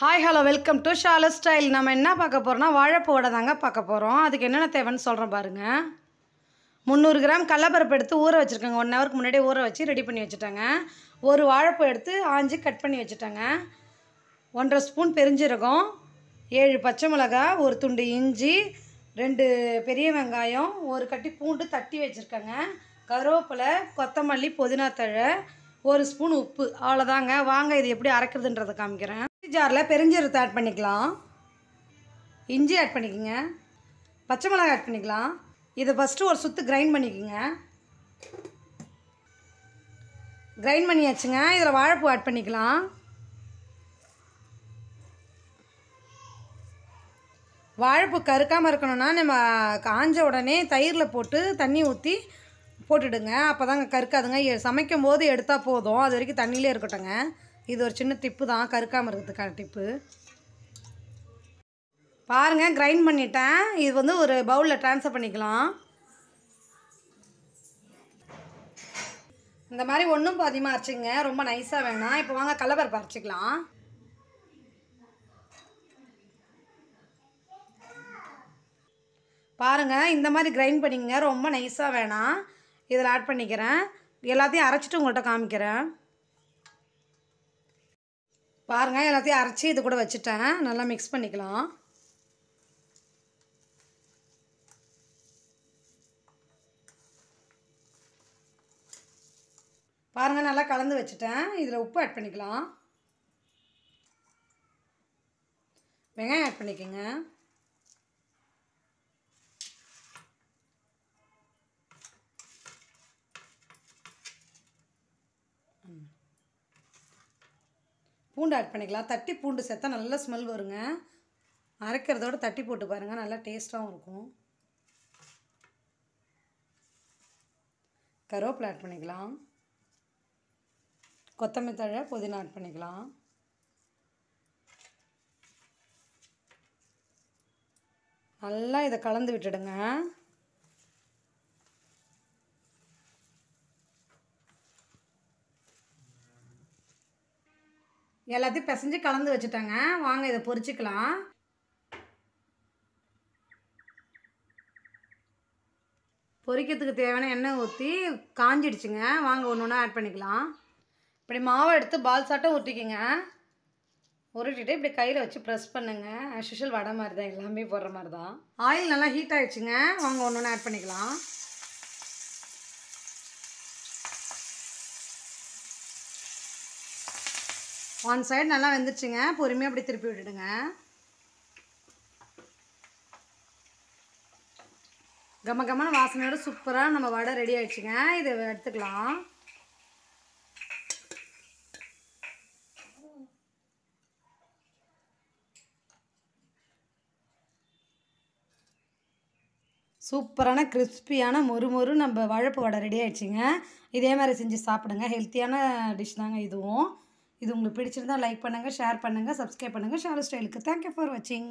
hi hello welcome to ஷால style நம்ம என்ன பார்க்க போகிறோம்னா வாழைப்பூ வடை தாங்க பார்க்க போகிறோம் அதுக்கு என்னென்ன தேவைன்னு சொல்கிறோம் பாருங்கள் முந்நூறு கிராம் கடலப்பருப்பு எடுத்து ஊற வச்சுருக்கேங்க ஒன் ஹவருக்கு முன்னாடியே ஊற வச்சு ரெடி பண்ணி வச்சுட்டாங்க ஒரு வாழைப்பூ எடுத்து ஆஞ்சு கட் பண்ணி வச்சுட்டாங்க ஒன்றரை ஸ்பூன் பெருஞ்சீரகம் ஏழு பச்சை மிளகா ஒரு துண்டு இஞ்சி ரெண்டு பெரிய வெங்காயம் ஒரு கட்டி பூண்டு தட்டி வச்சுருக்கேங்க கருவேப்பிலை கொத்தமல்லி புதினா தழை ஒரு ஸ்பூன் உப்பு அவ்வளோதாங்க வாங்க இது எப்படி அரைக்கிறதுன்றதை காமிக்கிறேன் ஜாரில் பெருஞ்சீரத்தை ஆட் பண்ணிக்கலாம் இஞ்சி ஆட் பண்ணிக்கோங்க பச்சை மிளகாய் ஆட் பண்ணிக்கலாம் இதை ஃபஸ்ட்டு ஒரு சுற்று கிரைண்ட் பண்ணிக்கோங்க கிரைண்ட் பண்ணியாச்சுங்க இதில் வாழைப்பூ ஆட் பண்ணிக்கலாம் வாழைப்பூ கருக்காமல் இருக்கணும்னா நம்ம காஞ்ச உடனே தயிரில் போட்டு தண்ணி ஊற்றி போட்டுடுங்க அப்போ தாங்க கருக்காதுங்க சமைக்கும் போது எடுத்தால் போதும் அது வரைக்கும் தண்ணியிலே இருக்கட்டும்ங்க இது ஒரு சின்ன டிப்பு தான் கருக்காமல் இருக்கிறதுக்கான டிப்பு பாருங்கள் கிரைண்ட் பண்ணிட்டேன் இது வந்து ஒரு பவுலில் ட்ரான்ஸ்ஃபர் பண்ணிக்கலாம் இந்த மாதிரி ஒன்றும் பாதியமாக அரைச்சிங்க ரொம்ப நைஸாக வேணாம் இப்போ வாங்க கலப்பருப்பு அரைச்சிக்கலாம் பாருங்கள் இந்த மாதிரி கிரைண்ட் பண்ணிங்க ரொம்ப நைஸாக வேணாம் இதில் ஆட் பண்ணிக்கிறேன் எல்லாத்தையும் அரைச்சிட்டு உங்கள்கிட்ட காமிக்கிறேன் பாருங்கள் எல்லாத்தையும் அரைச்சி இது கூட வச்சுட்டேன் நல்லா மிக்ஸ் பண்ணிக்கலாம் பாருங்கள் நல்லா கலந்து வச்சுட்டேன் இதில் உப்பு ஆட் பண்ணிக்கலாம் வெங்காயம் ஆட் பண்ணிக்கோங்க பூண்டு ஆட் பண்ணிக்கலாம் தட்டி பூண்டு சேர்த்தா நல்லா ஸ்மெல் வருங்க அரைக்கிறதோட தட்டி போட்டு பாருங்கள் நல்லா டேஸ்ட்டாகவும் இருக்கும் கருவேப்பிலை ஆட் பண்ணிக்கலாம் கொத்தமல்லி தழை புதினா ஆட் பண்ணிக்கலாம் நல்லா இதை கலந்து விட்டுடுங்க எல்லாத்தையும் பிசைஞ்சு கலந்து வச்சுட்டேங்க வாங்க இதை பொறிச்சிக்கலாம் பொரிக்கிறதுக்கு தேவையான எண்ணெய் ஊற்றி காஞ்சிடுச்சுங்க வாங்க ஒன்று ஒன்றா ஆட் பண்ணிக்கலாம் இப்படி மாவை எடுத்து பால் சாட்டம் ஊற்றிக்கிங்க உருட்டிட்டு இப்படி கையில் வச்சு ப்ரெஸ் பண்ணுங்கள் ஆஸ் வடை மாதிரி தான் எல்லாமே போடுற மாதிரி தான் ஆயில் நல்லா ஹீட் ஆகிடுச்சுங்க வாங்க ஒன்று ஒன்று ஆட் பண்ணிக்கலாம் ஒன் சைடு நல்லா வெந்துருச்சுங்க பொறுமையாக அப்படி திருப்பி விட்டுடுங்க கம கமன வாசனையோட சூப்பராக நம்ம வடை ரெடி ஆயிடுச்சுங்க இதை எடுத்துக்கலாம் சூப்பரான கிறிஸ்பியான மொறு மொறு நம்ம வழப்பு வடை ரெடி ஆயிடுச்சுங்க இதே மாதிரி செஞ்சு சாப்பிடுங்க ஹெல்த்தியான டிஷ் தாங்க இதுவும் இது உங்களுக்கு பிடிச்சிருந்தால் லைக் பண்ணுங்கள் ஷேர் பண்ணுங்கள் சப்ஸ்கிரைப் பண்ணுங்கள் ஷாலு ஸ்டைலுக்கு தேங்க்யூ ஃபார் வாட்சிங்